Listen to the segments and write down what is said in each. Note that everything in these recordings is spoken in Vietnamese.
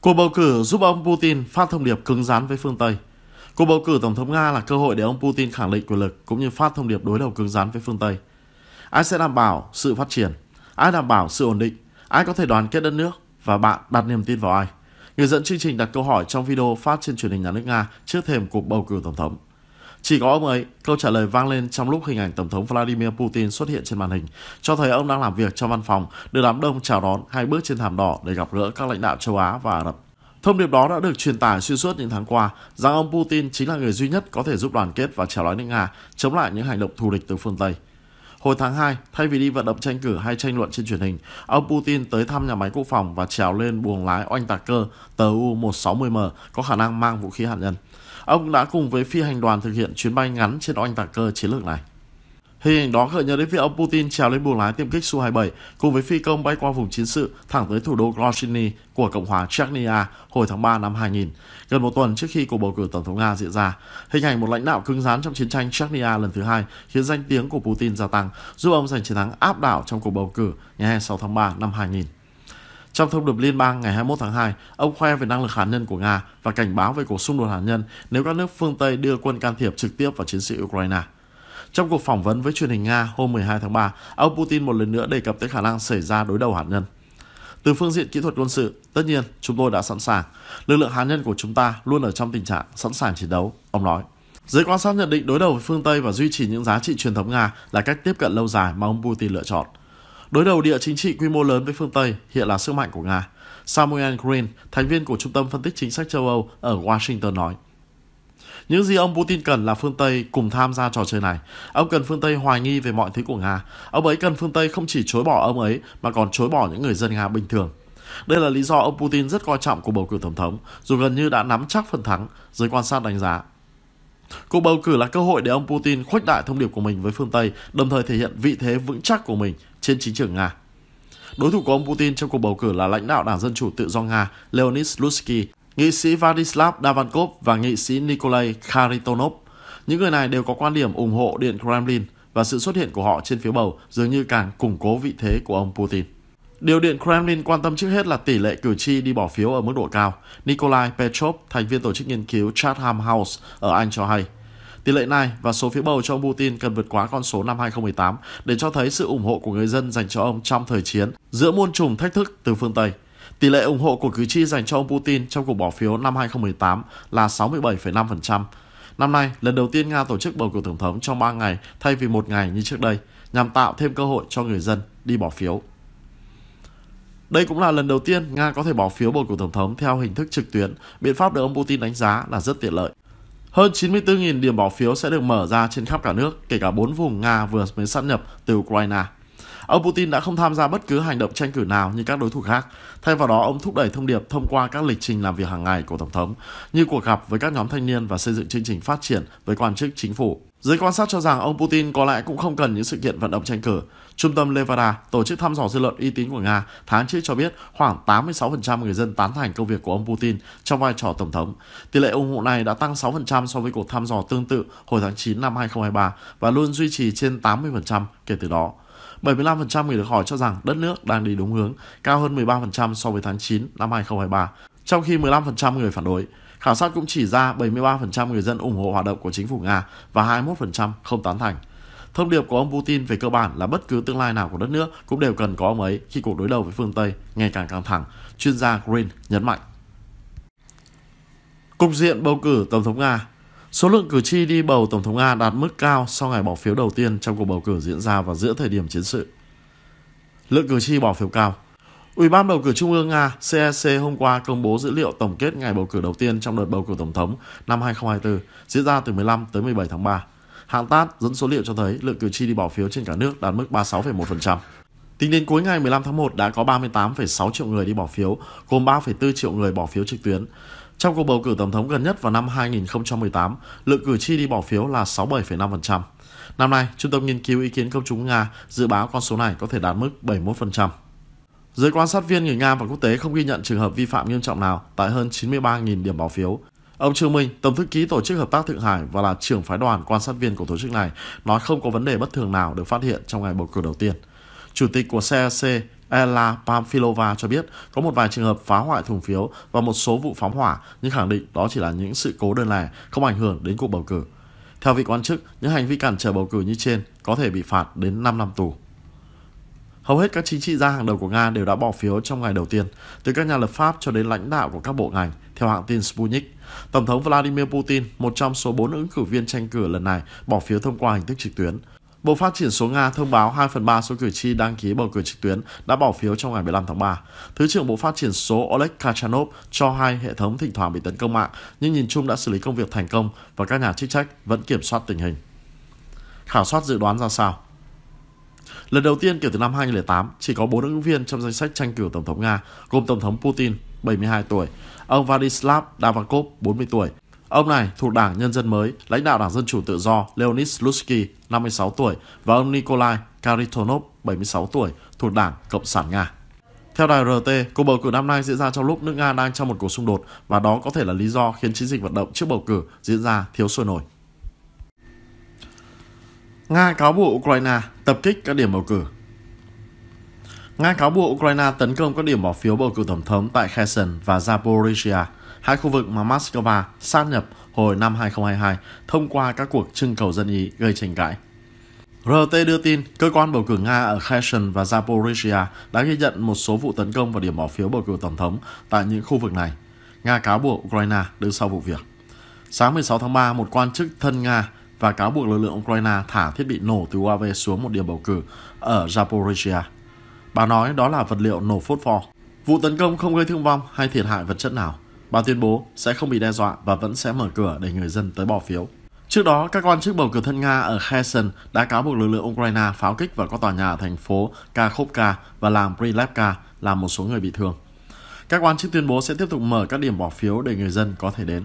Cuộc bầu cử giúp ông Putin phát thông điệp cứng rắn với phương Tây. Cuộc bầu cử tổng thống Nga là cơ hội để ông Putin khẳng định quyền lực cũng như phát thông điệp đối đầu cứng rắn với phương Tây. Ai sẽ đảm bảo sự phát triển? Ai đảm bảo sự ổn định? Ai có thể đoàn kết đất nước? Và bạn đặt niềm tin vào ai? Người dẫn chương trình đặt câu hỏi trong video phát trên truyền hình nhà nước Nga trước thềm cuộc bầu cử tổng thống. Chỉ có ông ấy, câu trả lời vang lên trong lúc hình ảnh Tổng thống Vladimir Putin xuất hiện trên màn hình, cho thấy ông đang làm việc trong văn phòng, được đám đông chào đón hai bước trên thảm đỏ để gặp gỡ các lãnh đạo châu Á và Ả Rập. Thông điệp đó đã được truyền tải xuyên suốt những tháng qua rằng ông Putin chính là người duy nhất có thể giúp đoàn kết và trèo đón nước Nga chống lại những hành động thù địch từ phương Tây. Hồi tháng 2, thay vì đi vận động tranh cử hay tranh luận trên truyền hình, ông Putin tới thăm nhà máy quốc phòng và trèo lên buồng lái oanh tạc cơ tàu 160 m có khả năng mang vũ khí hạt nhân. Ông đã cùng với phi hành đoàn thực hiện chuyến bay ngắn trên oanh tạc cơ chiến lược này. Hình ảnh đó gợi nhớ đến việc ông Putin trèo lên buồng lái tiêm kích Su-27 cùng với phi công bay qua vùng chiến sự thẳng tới thủ đô Grozny của Cộng hòa Chechnya hồi tháng 3 năm 2000, gần một tuần trước khi cuộc bầu cử Tổng thống Nga diễn ra. Hình ảnh một lãnh đạo cứng rắn trong chiến tranh Chechnya lần thứ hai khiến danh tiếng của Putin gia tăng, giúp ông giành chiến thắng áp đảo trong cuộc bầu cử ngày 26 tháng 3 năm 2000. Trong thông điệp liên bang ngày 21 tháng 2, ông khoe về năng lực hạt nhân của Nga và cảnh báo về cuộc xung đột hạt nhân nếu các nước phương Tây đưa quân can thiệp trực tiếp vào chiến sự Ukraine. Trong cuộc phỏng vấn với truyền hình Nga hôm 12 tháng 3, ông Putin một lần nữa đề cập tới khả năng xảy ra đối đầu hạt nhân. Từ phương diện kỹ thuật quân sự, tất nhiên chúng tôi đã sẵn sàng. Lực lượng hạt nhân của chúng ta luôn ở trong tình trạng sẵn sàng chiến đấu, ông nói. Giới quan sát nhận định đối đầu với phương Tây và duy trì những giá trị truyền thống Nga là cách tiếp cận lâu dài mà ông Putin lựa chọn – Đối đầu địa chính trị quy mô lớn với phương Tây hiện là sức mạnh của Nga. Samuel Green, thành viên của Trung tâm Phân tích Chính sách châu Âu ở Washington nói. Những gì ông Putin cần là phương Tây cùng tham gia trò chơi này. Ông cần phương Tây hoài nghi về mọi thứ của Nga. Ông ấy cần phương Tây không chỉ chối bỏ ông ấy mà còn chối bỏ những người dân Nga bình thường. Đây là lý do ông Putin rất coi trọng cuộc bầu cử tổng thống, dù gần như đã nắm chắc phần thắng, giới quan sát đánh giá. Cuộc bầu cử là cơ hội để ông Putin khuếch đại thông điệp của mình với phương Tây, đồng thời thể hiện vị thế vững chắc của mình trên chính trường Nga. Đối thủ của ông Putin trong cuộc bầu cử là lãnh đạo Đảng Dân Chủ Tự do Nga Leonid Slutsky, nghị sĩ Vladislav Davankov và nghị sĩ Nikolai Kharitonov. Những người này đều có quan điểm ủng hộ Điện Kremlin và sự xuất hiện của họ trên phiếu bầu dường như càng củng cố vị thế của ông Putin. Điều Điện Kremlin quan tâm trước hết là tỷ lệ cử tri đi bỏ phiếu ở mức độ cao. Nikolai Petrov, thành viên tổ chức nghiên cứu Chatham House ở Anh cho hay – Tỷ lệ này và số phiếu bầu cho ông Putin cần vượt quá con số năm 2018 để cho thấy sự ủng hộ của người dân dành cho ông trong thời chiến giữa muôn trùng thách thức từ phương Tây. Tỷ lệ ủng hộ của cử tri dành cho ông Putin trong cuộc bỏ phiếu năm 2018 là 67,5%. Năm nay, lần đầu tiên Nga tổ chức bầu cử tổng thống trong 3 ngày thay vì một ngày như trước đây, nhằm tạo thêm cơ hội cho người dân đi bỏ phiếu. Đây cũng là lần đầu tiên Nga có thể bỏ phiếu bầu cử tổng thống theo hình thức trực tuyến, biện pháp được ông Putin đánh giá là rất tiện lợi. Hơn 94.000 điểm bỏ phiếu sẽ được mở ra trên khắp cả nước, kể cả bốn vùng Nga vừa mới sáp nhập từ Ukraine. Ông Putin đã không tham gia bất cứ hành động tranh cử nào như các đối thủ khác. Thay vào đó, ông thúc đẩy thông điệp thông qua các lịch trình làm việc hàng ngày của Tổng thống, như cuộc gặp với các nhóm thanh niên và xây dựng chương trình phát triển với quan chức chính phủ. Giới quan sát cho rằng ông Putin có lẽ cũng không cần những sự kiện vận động tranh cử. Trung tâm Levada, tổ chức thăm dò dư luận uy tín của Nga, tháng trước cho biết khoảng 86% người dân tán thành công việc của ông Putin trong vai trò tổng thống. Tỷ lệ ủng hộ này đã tăng 6% so với cuộc thăm dò tương tự hồi tháng 9 năm 2023 và luôn duy trì trên 80% kể từ đó. 75% người được hỏi cho rằng đất nước đang đi đúng hướng, cao hơn 13% so với tháng 9 năm 2023, trong khi 15% người phản đối. Khảo sát cũng chỉ ra 73% người dân ủng hộ hoạt động của chính phủ Nga và 21% không tán thành. Thông điệp của ông Putin về cơ bản là bất cứ tương lai nào của đất nước cũng đều cần có ông ấy khi cuộc đối đầu với phương Tây ngày càng căng thẳng, chuyên gia Green nhấn mạnh. Cục diện bầu cử Tổng thống Nga Số lượng cử tri đi bầu Tổng thống Nga đạt mức cao sau ngày bỏ phiếu đầu tiên trong cuộc bầu cử diễn ra vào giữa thời điểm chiến sự. Lượng cử tri bỏ phiếu cao Ủy ban bầu cử Trung ương Nga CEC hôm qua công bố dữ liệu tổng kết ngày bầu cử đầu tiên trong đợt bầu cử tổng thống năm 2024 diễn ra từ 15 tới 17 tháng 3. Hạng TASS dẫn số liệu cho thấy lượng cử tri đi bỏ phiếu trên cả nước đạt mức 36,1%. Tính đến cuối ngày 15 tháng 1 đã có 38,6 triệu người đi bỏ phiếu, gồm 3,4 triệu người bỏ phiếu trực tuyến. Trong cuộc bầu cử tổng thống gần nhất vào năm 2018, lượng cử tri đi bỏ phiếu là 67,5%. Năm nay, Trung tâm Nghiên cứu Ý kiến Công chúng Nga dự báo con số này có thể đạt mức 71%. Giới quan sát viên người Nga và quốc tế không ghi nhận trường hợp vi phạm nghiêm trọng nào tại hơn 93.000 điểm bỏ phiếu. Ông Trương Minh, Tổng thư ký Tổ chức Hợp tác Thượng Hải và là trưởng phái đoàn quan sát viên của tổ chức này, nói không có vấn đề bất thường nào được phát hiện trong ngày bầu cử đầu tiên. Chủ tịch của CAC Ella Pamphilova cho biết có một vài trường hợp phá hoại thùng phiếu và một số vụ phóng hỏa, nhưng khẳng định đó chỉ là những sự cố đơn lẻ, không ảnh hưởng đến cuộc bầu cử. Theo vị quan chức, những hành vi cản trở bầu cử như trên có thể bị phạt đến 5 năm tù. Hầu hết các chính trị gia hàng đầu của Nga đều đã bỏ phiếu trong ngày đầu tiên, từ các nhà lập pháp cho đến lãnh đạo của các bộ ngành, theo hãng tin Sputnik. Tổng thống Vladimir Putin, một trong số bốn ứng cử viên tranh cử lần này, bỏ phiếu thông qua hình thức trực tuyến. Bộ Phát triển số Nga thông báo 2 phần 3 số cử tri đăng ký bầu cử trực tuyến đã bỏ phiếu trong ngày 15 tháng 3. Thứ trưởng Bộ Phát triển số Oleg Kachanov cho hay hệ thống thỉnh thoảng bị tấn công mạng, nhưng nhìn chung đã xử lý công việc thành công và các nhà chức trách vẫn kiểm soát tình hình. Khảo sát dự đoán ra sao? Lần đầu tiên kể từ năm 2008, chỉ có 4 ứng viên trong danh sách tranh cử Tổng thống Nga, gồm Tổng thống Putin, 72 tuổi, ông Vladislav Davankov 40 tuổi, Ông này thuộc Đảng Nhân dân mới, lãnh đạo Đảng Dân chủ tự do Leonid Slutsky, 56 tuổi, và ông Nikolai Karitonov, 76 tuổi, thuộc Đảng Cộng sản Nga. Theo đài RT, cuộc bầu cử năm nay diễn ra trong lúc nước Nga đang trong một cuộc xung đột và đó có thể là lý do khiến chiến dịch vận động trước bầu cử diễn ra thiếu sôi nổi. Nga cáo buộc Ukraine tập kích các điểm bầu cử. Nga cáo buộc Ukraine tấn công các điểm bỏ phiếu bầu cử tổng thống tại Kherson và Zaporizhia, hai khu vực mà Moscow sát nhập hồi năm 2022 thông qua các cuộc trưng cầu dân ý gây tranh cãi. RT đưa tin, cơ quan bầu cử Nga ở Kherson và Zaporizhia đã ghi nhận một số vụ tấn công vào điểm bỏ phiếu bầu cử tổng thống tại những khu vực này. Nga cáo buộc Ukraine đứng sau vụ việc. Sáng 16 tháng 3, một quan chức thân Nga và cáo buộc lực lượng Ukraine thả thiết bị nổ từ UAV xuống một điểm bầu cử ở Zaporizhia. Bà nói đó là vật liệu nổ phốt pho. Vụ tấn công không gây thương vong hay thiệt hại vật chất nào. Bà tuyên bố sẽ không bị đe dọa và vẫn sẽ mở cửa để người dân tới bỏ phiếu. Trước đó, các quan chức bầu cử thân Nga ở Kherson đã cáo buộc lực lượng Ukraine pháo kích vào các tòa nhà ở thành phố Kakhovka và làm Prilepka làm một số người bị thương. Các quan chức tuyên bố sẽ tiếp tục mở các điểm bỏ phiếu để người dân có thể đến.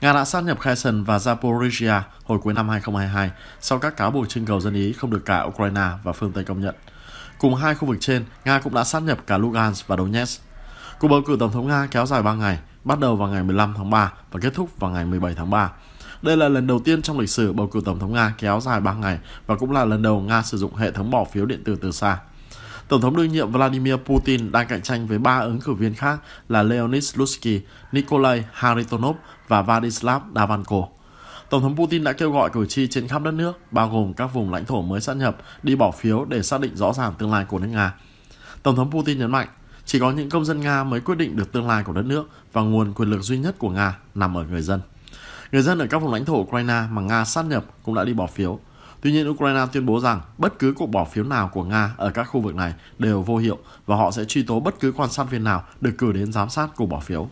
Nga đã sát nhập Kherson và Zaporizhia hồi cuối năm 2022 sau các cáo buộc trưng cầu dân Ý không được cả Ukraine và phương Tây công nhận. Cùng hai khu vực trên, Nga cũng đã sát nhập cả Lugansk và Donetsk. Cuộc bầu cử tổng thống Nga kéo dài 3 ngày, bắt đầu vào ngày 15 tháng 3 và kết thúc vào ngày 17 tháng 3. Đây là lần đầu tiên trong lịch sử bầu cử tổng thống Nga kéo dài 3 ngày và cũng là lần đầu Nga sử dụng hệ thống bỏ phiếu điện tử từ xa. Tổng thống đương nhiệm Vladimir Putin đang cạnh tranh với ba ứng cử viên khác là Leonid Slutsky, Nikolai Haritonov và Vladislav Davanko. Tổng thống Putin đã kêu gọi cử tri trên khắp đất nước, bao gồm các vùng lãnh thổ mới sát nhập, đi bỏ phiếu để xác định rõ ràng tương lai của nước Nga. Tổng thống Putin nhấn mạnh, chỉ có những công dân Nga mới quyết định được tương lai của đất nước và nguồn quyền lực duy nhất của Nga nằm ở người dân. Người dân ở các vùng lãnh thổ Ukraine mà Nga sát nhập cũng đã đi bỏ phiếu. Tuy nhiên, Ukraine tuyên bố rằng bất cứ cuộc bỏ phiếu nào của Nga ở các khu vực này đều vô hiệu và họ sẽ truy tố bất cứ quan sát viên nào được cử đến giám sát cuộc bỏ phiếu.